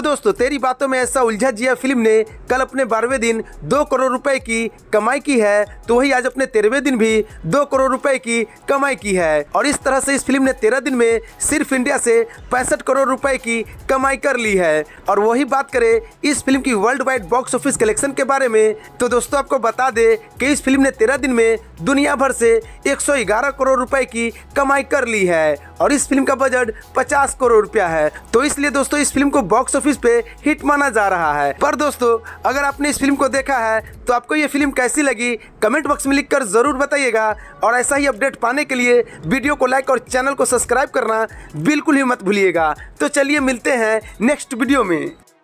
तो दोस्तों तेरी बातों में ऐसा उलझा जिया फिल्म ने कल अपने बारहवें दिन दो करोड़ रुपए की कमाई की है तो वही आज अपने तेरहवें दिन भी दो करोड़ रुपए की कमाई की है और इस तरह से इस फिल्म ने तेरह दिन में सिर्फ इंडिया से पैंसठ करोड़ रुपए की कमाई कर ली है और वही बात करें इस फिल्म की worldwide box office collection के बारे में तो दोस्तों आपको बता दे कि इस फिल्म ने तेरह दिन में दुनिया भर से एक करोड़ रुपए की कमाई कर ली है और इस फिल्म का बजट 50 करोड़ रुपया है तो इसलिए दोस्तों इस फिल्म को बॉक्स ऑफिस पे हिट माना जा रहा है पर दोस्तों अगर आपने इस फिल्म को देखा है तो आपको ये फिल्म कैसी लगी कमेंट बॉक्स में लिखकर जरूर बताइएगा और ऐसा ही अपडेट पाने के लिए वीडियो को लाइक और चैनल को सब्सक्राइब करना बिल्कुल ही मत भूलिएगा तो चलिए मिलते हैं नेक्स्ट वीडियो में